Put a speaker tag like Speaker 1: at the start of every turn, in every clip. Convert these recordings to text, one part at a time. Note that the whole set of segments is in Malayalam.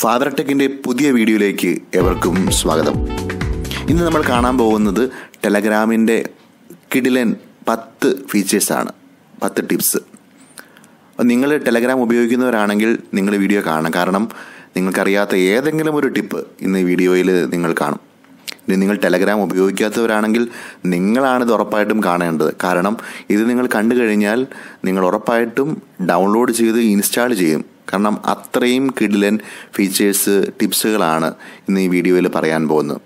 Speaker 1: ഫാദർ ടെക്കിൻ്റെ പുതിയ വീഡിയോയിലേക്ക് എവർക്കും സ്വാഗതം ഇന്ന് നമ്മൾ കാണാൻ പോകുന്നത് ടെലഗ്രാമിൻ്റെ കിഡിലൻ പത്ത് ഫീച്ചേഴ്സാണ് പത്ത് ടിപ്സ് നിങ്ങൾ ടെലഗ്രാം ഉപയോഗിക്കുന്നവരാണെങ്കിൽ നിങ്ങൾ വീഡിയോ കാണണം കാരണം നിങ്ങൾക്കറിയാത്ത ഏതെങ്കിലും ഒരു ടിപ്പ് ഇന്ന് വീഡിയോയിൽ നിങ്ങൾ കാണും ഇനി നിങ്ങൾ ടെലഗ്രാം ഉപയോഗിക്കാത്തവരാണെങ്കിൽ നിങ്ങളാണിത് ഉറപ്പായിട്ടും കാണേണ്ടത് കാരണം ഇത് നിങ്ങൾ കണ്ടു കഴിഞ്ഞാൽ നിങ്ങൾ ഉറപ്പായിട്ടും ഡൗൺലോഡ് ചെയ്ത് ഇൻസ്റ്റാൾ ചെയ്യും കാരണം അത്രയും കിടിലൻ ഫീച്ചേഴ്സ് ടിപ്സുകളാണ് ഇന്ന് ഈ വീഡിയോയിൽ പറയാൻ പോകുന്നത്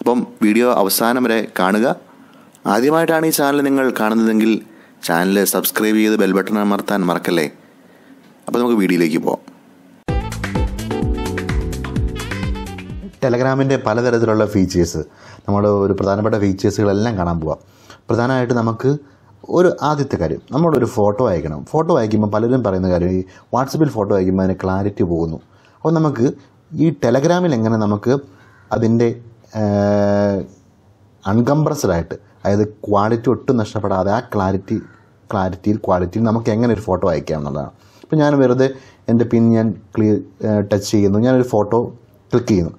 Speaker 1: അപ്പം വീഡിയോ അവസാനം വരെ കാണുക ആദ്യമായിട്ടാണ് ഈ ചാനൽ നിങ്ങൾ കാണുന്നതെങ്കിൽ ചാനൽ സബ്സ്ക്രൈബ് ചെയ്ത് ബെൽ ബട്ടൺ അമർത്താൻ മറക്കല്ലേ അപ്പോൾ നമുക്ക് വീഡിയോയിലേക്ക് പോവാം ടെലഗ്രാമിൻ്റെ പലതരത്തിലുള്ള ഫീച്ചേഴ്സ് നമ്മൾ ഒരു പ്രധാനപ്പെട്ട ഫീച്ചേഴ്സുകളെല്ലാം കാണാൻ പോവാം പ്രധാനമായിട്ട് നമുക്ക് ഒരു ആദ്യത്തെ കാര്യം നമ്മളൊരു ഫോട്ടോ അയക്കണം ഫോട്ടോ അയക്കുമ്പോൾ പലരും പറയുന്ന കാര്യം ഈ വാട്സപ്പിൽ ഫോട്ടോ അയക്കുമ്പോൾ അതിന് ക്ലാരിറ്റി പോകുന്നു അപ്പോൾ നമുക്ക് ഈ ടെലഗ്രാമിൽ എങ്ങനെ നമുക്ക് അതിൻ്റെ അൺകംപ്രസ്ഡായിട്ട് അതായത് ക്വാളിറ്റി ഒട്ടും നഷ്ടപ്പെടാതെ ആ ക്ലാരിറ്റി ക്ലാരിറ്റിയിൽ ക്വാളിറ്റിയിൽ നമുക്ക് എങ്ങനെ ഒരു ഫോട്ടോ അയക്കാം എന്നുള്ളതാണ് അപ്പോൾ ഞാൻ വെറുതെ എൻ്റെ പിൻ ഞാൻ ക്ലിയർ ടച്ച് ചെയ്യുന്നു ഞാനൊരു ഫോട്ടോ ക്ലിക്ക് ചെയ്യുന്നു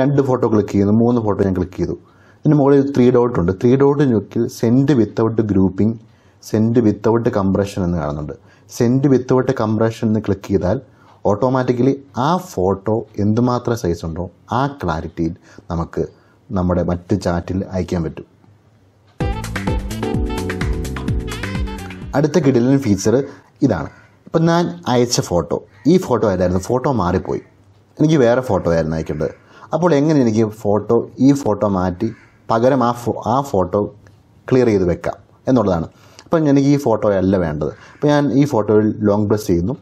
Speaker 1: രണ്ട് ഫോട്ടോ ക്ലിക്ക് ചെയ്യുന്നു മൂന്ന് ഫോട്ടോ ഞാൻ ക്ലിക്ക് ചെയ്തു ഇതിന് മുകളിൽ ത്രീ ഡോട്ട് ഉണ്ട് ത്രീ ഡോട്ട് ഞൊക്കിൽ send without grouping send without compression എന്ന് കാണുന്നുണ്ട് സെൻഡ് വിത്തൗട്ട് കംപ്രഷൻ എന്ന് ക്ലിക്ക് ചെയ്താൽ ഓട്ടോമാറ്റിക്കലി ആ ഫോട്ടോ എന്തുമാത്രം സൈസ് ഉണ്ടോ ആ ക്ലാരിറ്റിയിൽ നമുക്ക് നമ്മുടെ മറ്റ് ചാറ്റിൽ അയക്കാൻ പറ്റും അടുത്ത കിടിലൻ ഫീച്ചർ ഇതാണ് ഇപ്പം ഞാൻ അയച്ച ഫോട്ടോ ഈ ഫോട്ടോ അല്ലായിരുന്നു ഫോട്ടോ മാറിപ്പോയി എനിക്ക് വേറെ ഫോട്ടോ ആയിരുന്നു അയക്കേണ്ടത് അപ്പോൾ എങ്ങനെ എനിക്ക് ഫോട്ടോ ഈ ഫോട്ടോ മാറ്റി പകരം ആ ഫോ ആ ഫോട്ടോ ക്ലിയർ ചെയ്ത് വെക്കാം എന്നുള്ളതാണ് അപ്പം എനിക്ക് ഈ ഫോട്ടോ അല്ല വേണ്ടത് അപ്പോൾ ഞാൻ ഈ ഫോട്ടോയിൽ ലോങ് പ്രസ് ചെയ്യുന്നു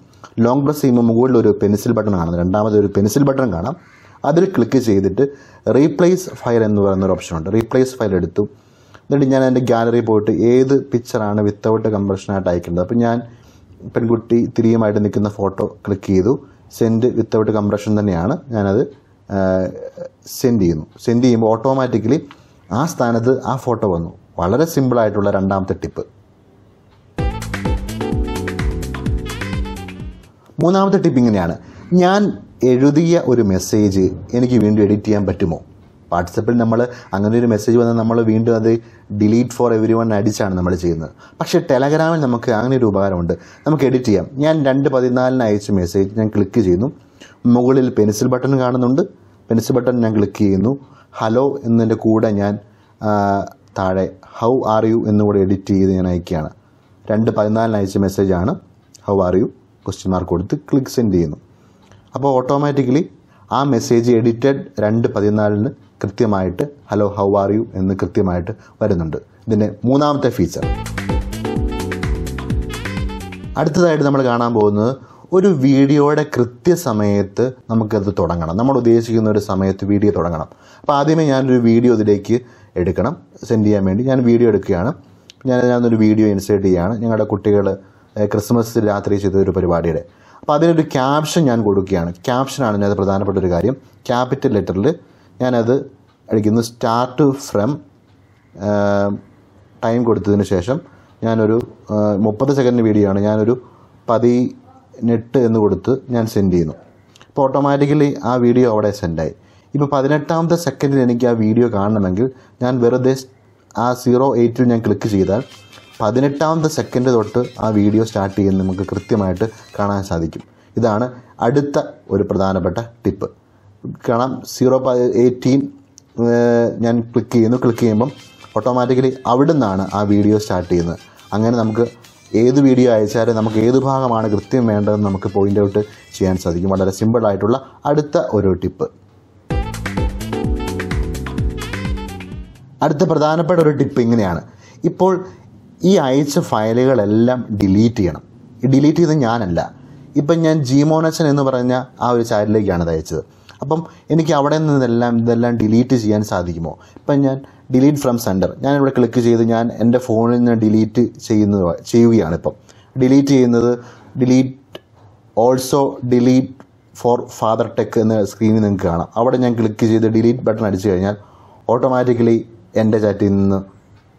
Speaker 1: ലോങ് പ്രസ് ചെയ്യുമ്പോൾ മുകളിൽ ഒരു പെൻസിൽ ബട്ടൺ കാണുന്നു രണ്ടാമത് ഒരു പെൻസിൽ ബട്ടൺ കാണാം അതിൽ ക്ലിക്ക് ചെയ്തിട്ട് റീപ്ലേസ് ഫയൽ എന്ന് പറയുന്ന ഒരു ഓപ്ഷൻ ഉണ്ട് റീപ്ലേസ് ഫയൽ എടുത്തു എന്നിട്ട് ഞാൻ എൻ്റെ ഗാലറി പോയിട്ട് ഏത് പിക്ചറാണ് വിത്തൗട്ട് കമ്പ്രഷനായിട്ട് അയക്കേണ്ടത് അപ്പോൾ ഞാൻ പെൺകുട്ടി തിരിയുമായിട്ട് നിൽക്കുന്ന ഫോട്ടോ ക്ലിക്ക് ചെയ്തു സെൻഡ് വിത്തൗട്ട് കംപ്രഷൻ തന്നെയാണ് ഞാനത് സെൻഡ് ചെയ്യുന്നു സെൻഡ് ചെയ്യുമ്പോൾ ഓട്ടോമാറ്റിക്കലി ആ സ്ഥാനത്ത് ആ ഫോട്ടോ വന്നു വളരെ സിമ്പിളായിട്ടുള്ള രണ്ടാമത്തെ ടിപ്പ് മൂന്നാമത്തെ ടിപ്പ് ഇങ്ങനെയാണ് ഞാൻ എഴുതിയ ഒരു മെസ്സേജ് എനിക്ക് വീണ്ടും എഡിറ്റ് ചെയ്യാൻ പറ്റുമോ വാട്സപ്പിൽ നമ്മൾ അങ്ങനെ ഒരു മെസ്സേജ് വന്നാൽ നമ്മൾ വീണ്ടും അത് ഡിലീറ്റ് ഫോർ എവരി വൺ അടിച്ചാണ് നമ്മൾ ചെയ്യുന്നത് പക്ഷേ ടെലഗ്രാമിൽ നമുക്ക് അങ്ങനെ ഒരു ഉപകാരമുണ്ട് നമുക്ക് എഡിറ്റ് ചെയ്യാം ഞാൻ രണ്ട് പതിനാലിന് അയച്ച മെസ്സേജ് ഞാൻ ക്ലിക്ക് ചെയ്യുന്നു മുകളിൽ പെൻസിൽ ബട്ടൺ കാണുന്നുണ്ട് പെൻസിൽ ബട്ടൺ ഞാൻ ക്ലിക്ക് ചെയ്യുന്നു ഹലോ എന്നതിൻ്റെ കൂടെ ഞാൻ താഴെ ഹൗ ആർ യു എന്നുകൂടെ എഡിറ്റ് ചെയ്ത് ഞാൻ അയക്കുകയാണ് രണ്ട് പതിനാലിന് അയച്ച മെസ്സേജാണ് how are you question mark കൊടുത്ത് ക്ലിക്ക് സെൻഡ് ചെയ്യുന്നു അപ്പോൾ ഓട്ടോമാറ്റിക്കലി ആ മെസ്സേജ് എഡിറ്റഡ് രണ്ട് പതിനാലിന് കൃത്യമായിട്ട് ഹലോ ഹൗ ആർ യു എന്ന് കൃത്യമായിട്ട് വരുന്നുണ്ട് ഇതിൻ്റെ മൂന്നാമത്തെ ഫീച്ചർ അടുത്തതായിട്ട് നമ്മൾ കാണാൻ പോകുന്നത് ഒരു വീഡിയോയുടെ കൃത്യസമയത്ത് നമുക്കത് തുടങ്ങണം നമ്മൾ ഉദ്ദേശിക്കുന്ന ഒരു സമയത്ത് വീഡിയോ തുടങ്ങണം അപ്പോൾ ആദ്യമേ ഞാനൊരു വീഡിയോ ഇതിലേക്ക് എടുക്കണം സെൻഡ് ചെയ്യാൻ വേണ്ടി ഞാൻ വീഡിയോ എടുക്കുകയാണ് ഞാൻ അതിനകത്തൊരു വീഡിയോ ഇൻസേർട്ട് ചെയ്യുകയാണ് ഞങ്ങളുടെ കുട്ടികൾ ക്രിസ്മസ് രാത്രി ചെയ്തൊരു പരിപാടിയുടെ അപ്പോൾ അതിനൊരു ക്യാപ്ഷൻ ഞാൻ കൊടുക്കുകയാണ് ക്യാപ്ഷനാണ് ഞാൻ പ്രധാനപ്പെട്ട ഒരു കാര്യം ക്യാപിറ്റൽ ലെറ്ററിൽ ഞാനത് അടിക്കുന്നു സ്റ്റാർട്ട് ഫ്രം ടൈം കൊടുത്തതിന് ശേഷം ഞാനൊരു മുപ്പത് സെക്കൻഡ് വീഡിയോ ആണ് ഞാനൊരു പതിനെട്ട് എന്ന് കൊടുത്ത് ഞാൻ സെൻഡ് ചെയ്യുന്നു അപ്പോൾ ഓട്ടോമാറ്റിക്കലി ആ വീഡിയോ അവിടെ സെൻഡായി ഇപ്പോൾ പതിനെട്ടാമത്തെ സെക്കൻഡിൽ എനിക്ക് ആ വീഡിയോ കാണണമെങ്കിൽ ഞാൻ വെറുതെ ആ സീറോ എയ്റ്റിൽ ഞാൻ ക്ലിക്ക് ചെയ്താൽ പതിനെട്ടാമത്തെ സെക്കൻഡ് തൊട്ട് ആ വീഡിയോ സ്റ്റാർട്ട് ചെയ്യുന്ന നമുക്ക് കൃത്യമായിട്ട് കാണാൻ സാധിക്കും ഇതാണ് അടുത്ത ഒരു പ്രധാനപ്പെട്ട ടിപ്പ് കാണാം സീറോ എയ്റ്റീൻ ഞാൻ ക്ലിക്ക് ചെയ്യുന്നു ക്ലിക്ക് ചെയ്യുമ്പം ഓട്ടോമാറ്റിക്കലി അവിടെ നിന്നാണ് ആ വീഡിയോ സ്റ്റാർട്ട് ചെയ്യുന്നത് അങ്ങനെ നമുക്ക് ഏത് വീഡിയോ അയച്ചാലും നമുക്ക് ഏത് ഭാഗമാണ് കൃത്യം വേണ്ടതെന്ന് നമുക്ക് പോയിൻ്റ് ഔട്ട് ചെയ്യാൻ സാധിക്കും വളരെ സിമ്പിളായിട്ടുള്ള അടുത്ത ഒരു ടിപ്പ് അടുത്ത പ്രധാനപ്പെട്ട ഒരു ടിപ്പ് ഇങ്ങനെയാണ് ഇപ്പോൾ ഈ അയച്ച ഫയലുകളെല്ലാം ഡിലീറ്റ് ചെയ്യണം ഈ ഡിലീറ്റ് ചെയ്ത് ഞാനല്ല ഇപ്പം ഞാൻ ജിമോനച്ചൻ എന്ന് പറഞ്ഞ ആ ഒരു ചാനലിലേക്കാണ് ഇത് അയച്ചത് അപ്പം എനിക്ക് അവിടെ നിന്ന് ഇതെല്ലാം ഇതെല്ലാം ഡിലീറ്റ് ചെയ്യാൻ സാധിക്കുമോ ഇപ്പം ഞാൻ ഡിലീറ്റ് ഫ്രം സെൻറ്റർ ഞാനിവിടെ ക്ലിക്ക് ചെയ്ത് ഞാൻ എൻ്റെ ഫോണിൽ നിന്ന് ഡിലീറ്റ് ചെയ്യുന്നത് ചെയ്യുകയാണ് ഇപ്പം ഡിലീറ്റ് ചെയ്യുന്നത് delete also delete for Father Tech എന്ന സ്ക്രീനിൽ നിങ്ങൾക്ക് കാണാം അവിടെ ഞാൻ ക്ലിക്ക് ചെയ്ത് ഡിലീറ്റ് ബട്ടൺ അടിച്ചു കഴിഞ്ഞാൽ ഓട്ടോമാറ്റിക്കലി എൻ്റെ ചാറ്റിൽ നിന്ന്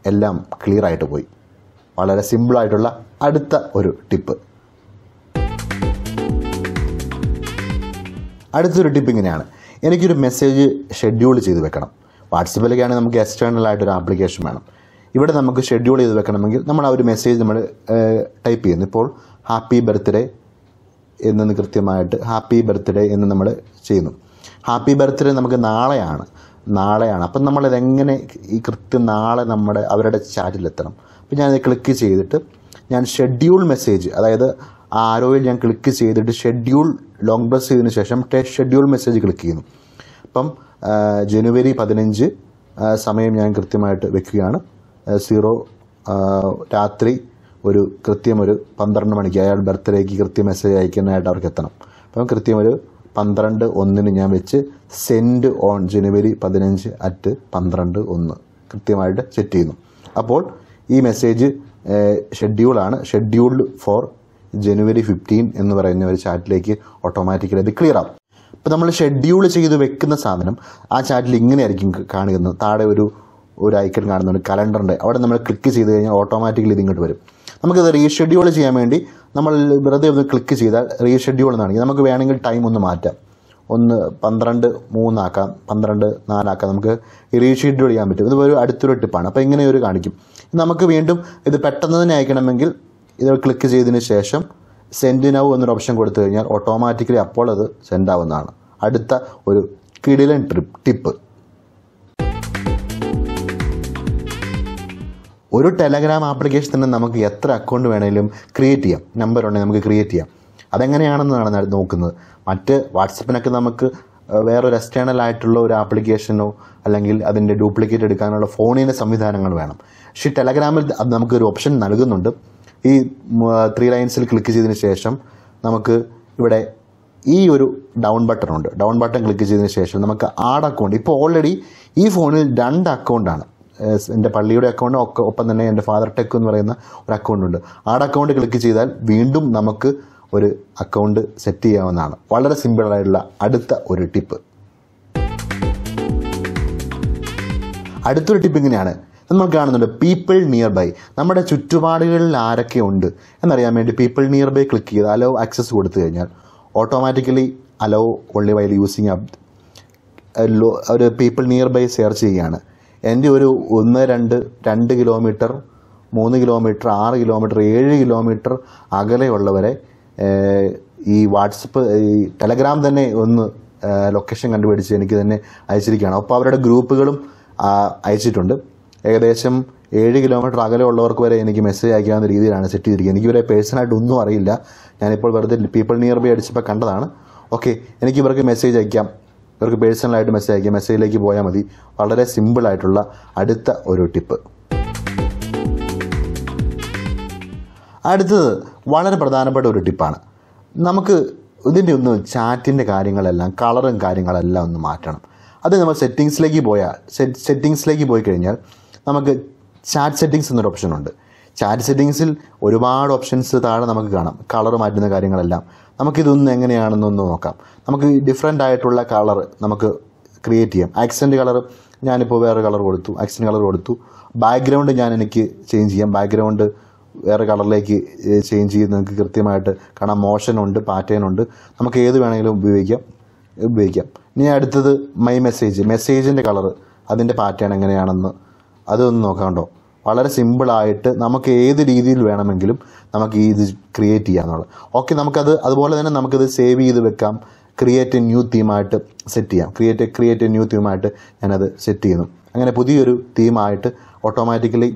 Speaker 1: എല്ലാം ക്ലിയർ ആയിട്ട് പോയി വളരെ സിമ്പിളായിട്ടുള്ള അടുത്ത ഒരു ടിപ്പ് അടുത്തൊരു ടിപ്പ് ഇങ്ങനെയാണ് എനിക്കൊരു മെസ്സേജ് ഷെഡ്യൂൾ ചെയ്ത് വെക്കണം വാട്സപ്പിലൊക്കെയാണെങ്കിൽ നമുക്ക് എക്സ്റ്റേണൽ ആയിട്ടൊരു ആപ്ലിക്കേഷൻ വേണം ഇവിടെ നമുക്ക് ഷെഡ്യൂൾ ചെയ്ത് വെക്കണമെങ്കിൽ നമ്മൾ ആ ഒരു മെസ്സേജ് നമ്മൾ ടൈപ്പ് ചെയ്യുന്നു ഇപ്പോൾ ഹാപ്പി ബർത്ത്ഡേ എന്ന് കൃത്യമായിട്ട് ഹാപ്പി ബർത്ത്ഡേ എന്ന് നമ്മൾ ചെയ്യുന്നു ഹാപ്പി ബർത്ത്ഡേ നമുക്ക് നാളെയാണ് നാളെയാണ് അപ്പം ഇതെങ്ങനെ ഈ കൃത്യം നാളെ നമ്മുടെ അവരുടെ ചാറ്റിലെത്തണം അപ്പം ഞാനത് ക്ലിക്ക് ചെയ്തിട്ട് ഞാൻ ഷെഡ്യൂൾ മെസ്സേജ് അതായത് ആരോയിൽ ഞാൻ ക്ലിക്ക് ചെയ്തിട്ട് ഷെഡ്യൂൾ ലോങ് പ്രസ് ചെയ്തതിന് ശേഷം ഷെഡ്യൂൾ മെസ്സേജ് ക്ലിക്ക് ചെയ്യുന്നു അപ്പം ജനുവരി പതിനഞ്ച് സമയം ഞാൻ കൃത്യമായിട്ട് വെക്കുകയാണ് സീറോ രാത്രി ഒരു കൃത്യം ഒരു പന്ത്രണ്ട് മണിക്ക് അയാൾ ബർത്ത്ഡേക്ക് കൃത്യം മെസ്സേജ് അയക്കുന്നതായിട്ട് അവർക്ക് എത്തണം അപ്പം കൃത്യം ഒരു പന്ത്രണ്ട് ഒന്നിന് ഞാൻ വെച്ച് സെൻഡ് ഓൺ ജനുവരി പതിനഞ്ച് അറ്റ് പന്ത്രണ്ട് ഒന്ന് കൃത്യമായിട്ട് സെറ്റ് ചെയ്യുന്നു അപ്പോൾ ഈ മെസ്സേജ് ഷെഡ്യൂളാണ് ഷെഡ്യൂൾഡ് ഫോർ ജനുവരി ഫിഫ്റ്റീൻ എന്ന് പറയുന്ന ഒരു ചാറ്റിലേക്ക് ഓട്ടോമാറ്റിക്കലി അത് ക്ലിയർ ആവും അപ്പോൾ നമ്മൾ ഷെഡ്യൂൾ ചെയ്ത് വെക്കുന്ന സാധനം ആ ചാറ്റിൽ ഇങ്ങനെയായിരിക്കും കാണിക്കുന്നത് താഴെ ഒരു ഒരു ഐക്കൺ കാണുന്നുണ്ട് കലണ്ടറിൻ്റെ അവിടെ നമ്മൾ ക്ലിക്ക് ചെയ്ത് കഴിഞ്ഞാൽ ഓട്ടോമാറ്റിക്കലി ഇത് ഇങ്ങോട്ട് വരും നമുക്കിത് റീഷെഡ്യൂൾ ചെയ്യാൻ വേണ്ടി നമ്മൾ വെറുതെ ഒന്ന് ക്ലിക്ക് ചെയ്താൽ റീഷെഡ്യൂൾ എന്നാണെങ്കിൽ നമുക്ക് വേണമെങ്കിൽ ടൈം ഒന്ന് മാറ്റാം ഒന്ന് പന്ത്രണ്ട് മൂന്നാക്കാം പന്ത്രണ്ട് നാലാക്കാം നമുക്ക് റീഷെഡ്യൂൾ ചെയ്യാൻ പറ്റും ഇത് ഒരു അടുത്തൊരു ടിപ്പാണ് അപ്പോൾ ഇങ്ങനെ ഒരു കാണിക്കും നമുക്ക് വീണ്ടും ഇത് പെട്ടെന്ന് തന്നെ അയക്കണമെങ്കിൽ ഇത് ക്ലിക്ക് ചെയ്തതിന് ശേഷം സെൻഡ് നൗ എന്നൊരു ഓപ്ഷൻ കൊടുത്തു കഴിഞ്ഞാൽ ഓട്ടോമാറ്റിക്കലി അപ്പോൾ അത് സെൻഡ് ആവുന്നതാണ് അടുത്ത ഒരു കിടിലൻ ട്രിപ്പ് ടിപ്പ് ഒരു ടെലഗ്രാം ആപ്ലിക്കേഷൻ തന്നെ നമുക്ക് എത്ര അക്കൗണ്ട് വേണമെങ്കിലും ക്രിയേറ്റ് ചെയ്യാം നമ്പർ ഉണ്ടെങ്കിൽ നമുക്ക് ക്രിയേറ്റ് ചെയ്യാം അതെങ്ങനെയാണെന്നാണ് നോക്കുന്നത് മറ്റ് വാട്സപ്പിനൊക്കെ നമുക്ക് വേറൊരു എക്സ്റ്റേണൽ ആയിട്ടുള്ള ഒരു ആപ്ലിക്കേഷനോ അല്ലെങ്കിൽ അതിൻ്റെ ഡ്യൂപ്ലിക്കേറ്റ് എടുക്കാനുള്ള ഫോണിൻ്റെ സംവിധാനങ്ങൾ വേണം പക്ഷേ ടെലഗ്രാമിൽ അത് നമുക്കൊരു ഓപ്ഷൻ നൽകുന്നുണ്ട് ഈ ത്രീ ലൈൻസിൽ ക്ലിക്ക് ചെയ്തതിന് ശേഷം നമുക്ക് ഇവിടെ ഈ ഒരു ഡൗൺ ബട്ടൺ ഉണ്ട് ഡൗൺ ബട്ടൺ ക്ലിക്ക് ചെയ്തതിന് ശേഷം നമുക്ക് ആഡ് അക്കൗണ്ട് ഇപ്പോൾ ഓൾറെഡി ഈ ഫോണിൽ രണ്ട് അക്കൗണ്ടാണ് എൻ്റെ പള്ളിയുടെ അക്കൗണ്ട് ഒക്കെ ഒപ്പം തന്നെ എൻ്റെ ഫാദർ ടെക് എന്ന് പറയുന്ന ഒരു അക്കൗണ്ട് ഉണ്ട് ആ അക്കൗണ്ട് ക്ലിക്ക് ചെയ്താൽ വീണ്ടും നമുക്ക് ഒരു അക്കൗണ്ട് സെറ്റ് ചെയ്യാവുന്നതാണ് വളരെ സിമ്പിളായിട്ടുള്ള അടുത്ത ഒരു ടിപ്പ് അടുത്തൊരു ടിപ്പ് ഇങ്ങനെയാണ് നമ്മൾ കാണുന്നുണ്ട് പീപ്പിൾ നിയർ ബൈ നമ്മുടെ ചുറ്റുപാടുകളിൽ ആരൊക്കെ ഉണ്ട് എന്നറിയാൻ വേണ്ടി പീപ്പിൾ നിയർ ബൈ ക്ലിക്ക് ചെയ്ത് അലോ ആക്സസ് കൊടുത്തു കഴിഞ്ഞാൽ automatically allow only while using app ഒരു പീപ്പിൾ നിയർ ബൈ സെർച്ച് ചെയ്യുകയാണ് എൻ്റെ ഒരു ഒന്ന് രണ്ട് രണ്ട് കിലോമീറ്റർ മൂന്ന് കിലോമീറ്റർ ആറ് കിലോമീറ്റർ ഏഴ് കിലോമീറ്റർ അകലെയുള്ളവരെ ഈ വാട്സപ്പ് ഈ ടെലഗ്രാം തന്നെ ഒന്ന് ലൊക്കേഷൻ കണ്ടുപിടിച്ച് എനിക്ക് തന്നെ അയച്ചിരിക്കുകയാണ് അപ്പോൾ അവരുടെ ഗ്രൂപ്പുകളും അയച്ചിട്ടുണ്ട് ഏകദേശം ഏഴ് കിലോമീറ്റർ അകലെ ഉള്ളവർക്ക് വരെ എനിക്ക് മെസ്സേജ് അയക്കാവുന്ന രീതിയിലാണ് സെറ്റ് ചെയ്തിരിക്കുന്നത് എനിക്ക് ഇവരെ പേഴ്സണായിട്ട് ഒന്നും അറിയില്ല ഞാനിപ്പോൾ വെറുതെ പീപ്പിൾ നിയർ ബൈ അടിച്ചപ്പോൾ കണ്ടതാണ് ഓക്കെ എനിക്ക് ഇവർക്ക് മെസ്സേജ് അയക്കാം ഇവർക്ക് പേഴ്സണലായിട്ട് മെസ്സേജ് അയക്കുക മെസ്സേജിലേക്ക് പോയാൽ മതി വളരെ സിമ്പിളായിട്ടുള്ള അടുത്ത ഒരു ടിപ്പ് അടുത്തത് വളരെ പ്രധാനപ്പെട്ട ഒരു ടിപ്പാണ് നമുക്ക് ഇതിൻ്റെ ഒന്ന് ചാറ്റിൻ്റെ കാര്യങ്ങളെല്ലാം കളറും കാര്യങ്ങളെല്ലാം ഒന്ന് മാറ്റണം അത് നമ്മൾ സെറ്റിങ്സിലേക്ക് പോയാൽ സെറ്റിങ്സിലേക്ക് പോയി കഴിഞ്ഞാൽ നമുക്ക് ചാറ്റ് സെറ്റിങ്സ് എന്നൊരു ഓപ്ഷനുണ്ട് ചാറ്റ് സെറ്റിങ്സിൽ ഒരുപാട് ഓപ്ഷൻസ് താഴെ നമുക്ക് കാണാം കളർ മാറ്റുന്ന കാര്യങ്ങളെല്ലാം നമുക്കിതൊന്ന് എങ്ങനെയാണെന്നൊന്ന് നോക്കാം നമുക്ക് ഡിഫറെൻ്റ് ആയിട്ടുള്ള കളർ നമുക്ക് ക്രിയേറ്റ് ചെയ്യാം ആക്സിഡൻറ്റ് കളർ ഞാനിപ്പോൾ വേറെ കളർ കൊടുത്തു ആക്സിഡൻറ്റ് കളർ കൊടുത്തു ബാക്ക്ഗ്രൗണ്ട് ഞാൻ എനിക്ക് ചേഞ്ച് ചെയ്യാം ബാക്ക്ഗ്രൗണ്ട് വേറെ കളറിലേക്ക് ചേഞ്ച് ചെയ്ത് നിങ്ങൾക്ക് കൃത്യമായിട്ട് കാണാം മോഷനുണ്ട് ഉണ്ട് നമുക്ക് ഏത് വേണമെങ്കിലും ഉപയോഗിക്കാം ഉപയോഗിക്കാം ഇനി അടുത്തത് മൈ മെസ്സേജ് മെസ്സേജിൻ്റെ കളർ അതിൻ്റെ പാറ്റേൺ എങ്ങനെയാണെന്ന് അതൊന്ന് കേട്ടോ വളരെ സിമ്പിളായിട്ട് നമുക്ക് ഏത് രീതിയിൽ വേണമെങ്കിലും നമുക്ക് ഇത് ക്രിയേറ്റ് ചെയ്യാമെന്നുള്ളത് ഓക്കെ നമുക്കത് അതുപോലെ തന്നെ നമുക്കിത് സേവ് ചെയ്ത് വെക്കാം ക്രിയേറ്റ് എ ന്യൂ തീമായിട്ട് സെറ്റ് ചെയ്യാം ക്രിയേറ്റ് ക്രിയേറ്റ് എ ന്യൂ തീമായിട്ട് ഞാനത് സെറ്റ് ചെയ്യുന്നു അങ്ങനെ പുതിയൊരു തീമായിട്ട് ഓട്ടോമാറ്റിക്കലി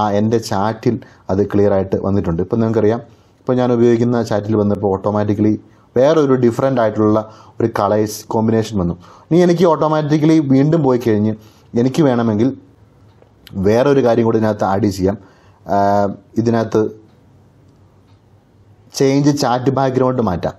Speaker 1: ആ എൻ്റെ ചാറ്റിൽ അത് ക്ലിയർ ആയിട്ട് വന്നിട്ടുണ്ട് ഇപ്പം നിങ്ങൾക്കറിയാം ഇപ്പോൾ ഞാൻ ഉപയോഗിക്കുന്ന ചാറ്റിൽ വന്നപ്പോൾ ഓട്ടോമാറ്റിക്കലി വേറൊരു ഡിഫറെൻ്റ് ആയിട്ടുള്ള ഒരു കളേഴ്സ് കോമ്പിനേഷൻ വന്നു ഇനി എനിക്ക് ഓട്ടോമാറ്റിക്കലി വീണ്ടും പോയി കഴിഞ്ഞ് എനിക്ക് വേണമെങ്കിൽ വേറൊരു കാര്യം കൂടി ഇതിനകത്ത് ആഡ് ചെയ്യാം ഇതിനകത്ത് ചേഞ്ച് ചാറ്റ് ബാക്ക്ഗ്രൗണ്ട് മാറ്റാം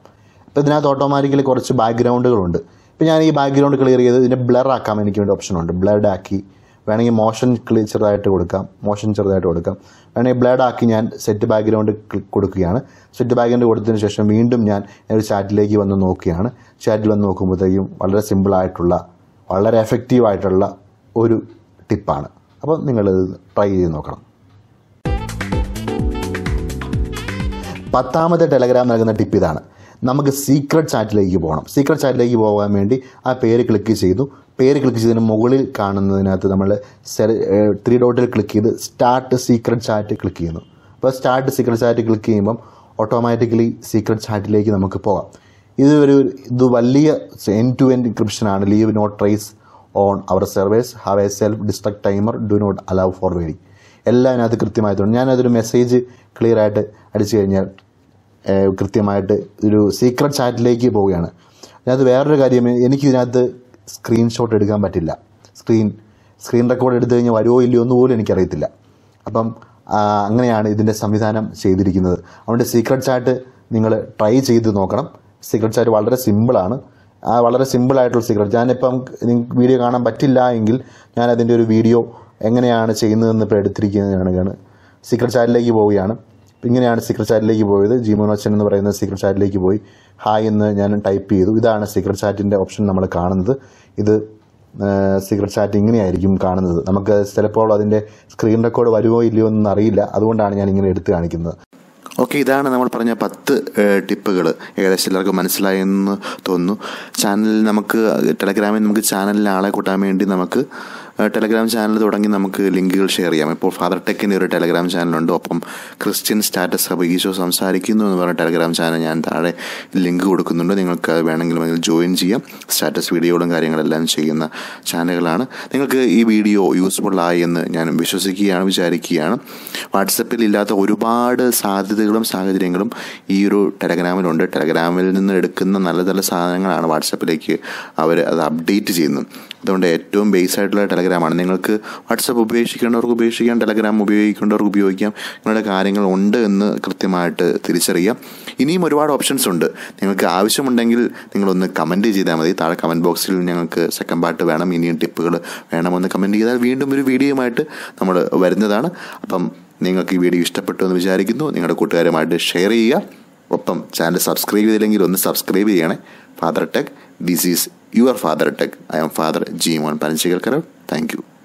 Speaker 1: അപ്പോൾ ഇതിനകത്ത് ഓട്ടോമാറ്റിക്കലി കുറച്ച് ബാക്ക്ഗ്രൗണ്ടുകളുണ്ട് ഇപ്പോൾ ഞാൻ ഈ ബാക്ക്ഗ്രൗണ്ട് ക്ലിയർ ചെയ്ത് ഇതിനെ ബ്ലർ ആക്കാൻ എനിക്ക് വേണ്ടി ഓപ്ഷനുണ്ട് ബ്ലഡ് ആക്കി വേണമെങ്കിൽ മോഷൻ ക്ലിയർ ചെറുതായിട്ട് കൊടുക്കാം മോഷൻ ചെറുതായിട്ട് കൊടുക്കാം വേണമെങ്കിൽ ബ്ലഡ് ആക്കി ഞാൻ സെറ്റ് ബാക്ക്ഗ്രൗണ്ട് കൊടുക്കുകയാണ് സെറ്റ് ബാക്ക്ഗ്രൗണ്ട് കൊടുത്തതിന് ശേഷം വീണ്ടും ഞാൻ ഒരു ചാറ്റിലേക്ക് വന്ന് നോക്കുകയാണ് ചാറ്റിൽ വന്ന് നോക്കുമ്പോഴത്തേക്കും വളരെ സിമ്പിളായിട്ടുള്ള വളരെ എഫക്റ്റീവായിട്ടുള്ള ഒരു ടിപ്പാണ് അപ്പോൾ നിങ്ങൾ ട്രൈ ചെയ്ത് നോക്കണം പത്താമത്തെ ടെലഗ്രാം നൽകുന്ന ടിപ്പ് ഇതാണ് നമുക്ക് സീക്രട്ട് ചാറ്റിലേക്ക് പോകണം സീക്രട്ട് ചാറ്റിലേക്ക് പോകാൻ വേണ്ടി ആ പേര് ക്ലിക്ക് ചെയ്തു പേര് ക്ലിക്ക് ചെയ്തതിന് മുകളിൽ കാണുന്നതിനകത്ത് നമ്മൾ സെല ത്രീ ഡോട്ടിൽ ക്ലിക്ക് ചെയ്ത് സ്റ്റാർട്ട് സീക്രട്ട് ചാറ്റ് ക്ലിക്ക് ചെയ്യുന്നു അപ്പോൾ സ്റ്റാർട്ട് സീക്രട്ട് ചാറ്റ് ക്ലിക്ക് ചെയ്യുമ്പം ഓട്ടോമാറ്റിക്കലി സീക്രട്ട് ചാറ്റിലേക്ക് നമുക്ക് പോകാം ഇത് ഒരു ഇത് വലിയ എൻ ടു എൻഡ് ഇൻക്രിപ്ഷനാണ് leave not trace on our servers have a self destruct timer do not allow forwarding എല്ലാം അതിനകത്ത് കൃത്യമായിട്ടുണ്ട് ഞാനതൊരു മെസ്സേജ് ക്ലിയർ ആയിട്ട് അടിച്ചു കഴിഞ്ഞാൽ കൃത്യമായിട്ട് ഒരു സീക്രട്ട് ചാറ്റിലേക്ക് പോവുകയാണ് അതിനകത്ത് വേറൊരു കാര്യം എനിക്ക് ഇതിനകത്ത് സ്ക്രീൻഷോട്ട് എടുക്കാൻ പറ്റില്ല സ്ക്രീൻ സ്ക്രീൻ റെക്കോർഡ് എടുത്തു കഴിഞ്ഞാൽ വരുമോ ഇല്ലയോ എന്ന് പോലും എനിക്കറിയത്തില്ല അപ്പം അങ്ങനെയാണ് ഇതിൻ്റെ സംവിധാനം ചെയ്തിരിക്കുന്നത് അതുകൊണ്ട് സീക്രട്ട് ചാറ്റ് നിങ്ങൾ ട്രൈ ചെയ്ത് നോക്കണം സീക്രട്ട് ചാറ്റ് വളരെ സിമ്പിളാണ് ആ വളരെ സിമ്പിളായിട്ടുള്ള സീക്രട്ട് ഞാനിപ്പം വീഡിയോ കാണാൻ പറ്റില്ല എങ്കിൽ ഞാൻ അതിൻ്റെ ഒരു വീഡിയോ എങ്ങനെയാണ് ചെയ്യുന്നതെന്ന് ഇപ്പോൾ കാണുകയാണ് സീക്രട്ട് ചാറ്റിലേക്ക് പോവുകയാണ് ഇങ്ങനെയാണ് സീക്രട്ട് ചാറ്റിലേക്ക് പോയത് ജീമോനോച്ചൻ എന്ന് പറയുന്ന സീക്രട്ട് ചാറ്റിലേക്ക് പോയി ഹായ് എന്ന് ഞാൻ ടൈപ്പ് ചെയ്തു ഇതാണ് സീക്രട്ട് ചാറ്റിൻ്റെ ഓപ്ഷൻ നമ്മൾ കാണുന്നത് ഇത് സീക്രട്ട് ചാറ്റ് ഇങ്ങനെയായിരിക്കും കാണുന്നത് നമുക്ക് ചിലപ്പോൾ അതിൻ്റെ സ്ക്രീൻ റെക്കോർഡ് വരുമോ ഇല്ലയോ എന്നറിയില്ല അതുകൊണ്ടാണ് ഞാൻ ഇങ്ങനെ എടുത്ത് കാണിക്കുന്നത് ഓക്കെ ഇതാണ് നമ്മൾ പറഞ്ഞ പത്ത് ടിപ്പുകൾ ഏകദേശം എല്ലാവർക്കും മനസ്സിലായെന്ന് തോന്നുന്നു ചാനലിൽ നമുക്ക് ടെലഗ്രാമിൽ നമുക്ക് ചാനലിൽ ആളെ കൂട്ടാൻ വേണ്ടി നമുക്ക് ടെലഗ്രാം ചാനൽ തുടങ്ങി നമുക്ക് ലിങ്കുകൾ ഷെയർ ചെയ്യാം ഇപ്പോൾ ഫാദർ ടെക്കിൻ്റെ ഒരു ടെലഗ്രാം ചാനലുണ്ട് ഒപ്പം ക്രിസ്ത്യൻ സ്റ്റാറ്റസ് സഭ ഈശോ സംസാരിക്കുന്നു എന്ന് പറഞ്ഞ ടെലഗ്രാം ചാനൽ ഞാൻ താഴെ ലിങ്ക് കൊടുക്കുന്നുണ്ട് നിങ്ങൾക്ക് അത് വേണമെങ്കിൽ അതിൽ ജോയിൻ ചെയ്യാം സ്റ്റാറ്റസ് വീഡിയോകളും കാര്യങ്ങളെല്ലാം ചെയ്യുന്ന ചാനലുകളാണ് നിങ്ങൾക്ക് ഈ വീഡിയോ യൂസ്ഫുള്ളായി എന്ന് ഞാൻ വിശ്വസിക്കുകയാണ് വിചാരിക്കുകയാണ് വാട്സപ്പിൽ ഇല്ലാത്ത ഒരുപാട് സാധ്യതകളും സാഹചര്യങ്ങളും ഈ ഒരു ടെലഗ്രാമിലുണ്ട് ടെലഗ്രാമിൽ നിന്ന് എടുക്കുന്ന നല്ല നല്ല സാധനങ്ങളാണ് വാട്സപ്പിലേക്ക് അവർ അത് അപ്ഡേറ്റ് ചെയ്യുന്നത് അതുകൊണ്ട് ഏറ്റവും ബേസ് ആയിട്ടുള്ള ടെലഗ്രാമാണ് നിങ്ങൾക്ക് വാട്സപ്പ് ഉപയോഗിക്കേണ്ടവർക്ക് ഉപയോഗിക്കാം ടെലഗ്രാം ഉപയോഗിക്കേണ്ടവർക്ക് ഉപയോഗിക്കാം നിങ്ങളുടെ കാര്യങ്ങൾ ഉണ്ട് എന്ന് കൃത്യമായിട്ട് തിരിച്ചറിയാം ഇനിയും ഒരുപാട് ഓപ്ഷൻസ് ഉണ്ട് നിങ്ങൾക്ക് ആവശ്യമുണ്ടെങ്കിൽ നിങ്ങളൊന്ന് കമൻറ്റ് ചെയ്താൽ മതി താഴെ കമൻറ്റ് ബോക്സിൽ ഞങ്ങൾക്ക് സെക്കൻഡ് പാർട്ട് വേണം ഇനിയും ടിപ്പുകൾ വേണമെന്ന് കമൻറ്റ് ചെയ്താൽ വീണ്ടും ഒരു വീഡിയോയുമായിട്ട് നമ്മൾ വരുന്നതാണ് അപ്പം നിങ്ങൾക്ക് ഈ വീഡിയോ ഇഷ്ടപ്പെട്ടു എന്ന് വിചാരിക്കുന്നു നിങ്ങളുടെ കൂട്ടുകാരുമായിട്ട് ഷെയർ ചെയ്യുക ഒപ്പം ചാനൽ സബ്സ്ക്രൈബ് ചെയ്തില്ലെങ്കിൽ ഒന്ന് സബ്സ്ക്രൈബ് ചെയ്യണേ Father Tech this is your father tech i am father g1 panichikal Karab. thank you